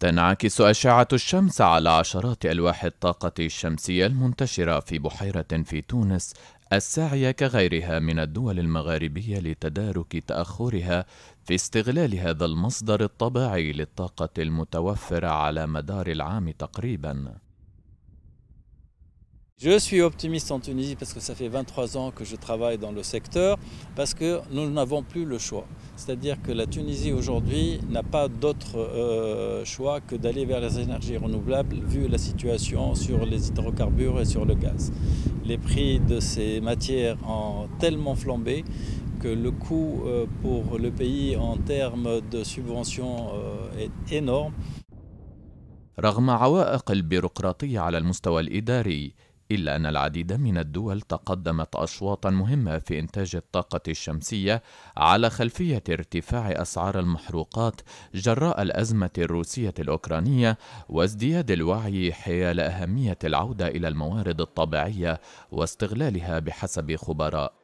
تنعكس أشعة الشمس على عشرات ألواح الطاقة الشمسية المنتشرة في بحيرة في تونس الساعية كغيرها من الدول المغاربية لتدارك تأخرها في استغلال هذا المصدر الطبيعي للطاقة المتوفرة على مدار العام تقريباً. Je suis optimiste en Tunisie parce que ça fait 23 ans que je travaille dans le secteur, parce que nous n'avons plus le choix. C'est-à-dire que la Tunisie aujourd'hui n'a pas d'autre euh, choix que d'aller vers les énergies renouvelables vu la situation sur les hydrocarbures et sur le gaz. Les prix de ces matières ont tellement flambé que le coût euh, pour le pays en termes de subventions euh, est énorme. إلا أن العديد من الدول تقدمت أشواطا مهمة في إنتاج الطاقة الشمسية على خلفية ارتفاع أسعار المحروقات جراء الأزمة الروسية الأوكرانية وازدياد الوعي حيال أهمية العودة إلى الموارد الطبيعية واستغلالها بحسب خبراء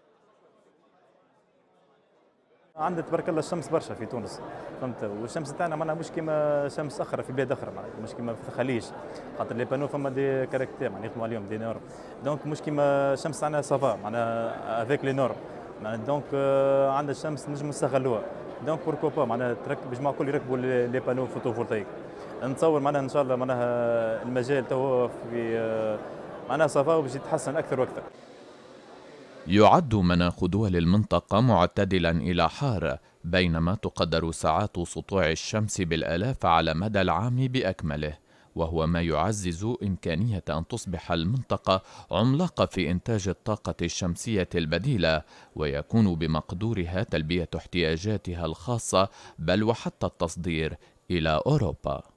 عندنا تبارك الله الشمس برشا في تونس فهمت والشمس تاعنا معناها مش كيما شمس اخرى في بلاد اخرى معناها مش كيما في الخليج خاطر لي بانو فما دي كاركتير معناها يخدموا عليهم دي نورم دونك مش كيما الشمس تاعنا سافا معناها افيك لي نورم معناها دونك آه، عندنا الشمس نجم نستغلوها دونك بوركو با معناها تركب جماعه الكل يركبوا لي بانو فوتوفولتايك نتصور معناها ان شاء الله معناها المجال تو في آه، معناها سافا وباش يتحسن اكثر واكثر يعد مناخ دول المنطقة معتدلا إلى حار بينما تقدر ساعات سطوع الشمس بالآلاف على مدى العام بأكمله وهو ما يعزز إمكانية أن تصبح المنطقة عملاقة في إنتاج الطاقة الشمسية البديلة ويكون بمقدورها تلبية احتياجاتها الخاصة بل وحتى التصدير إلى أوروبا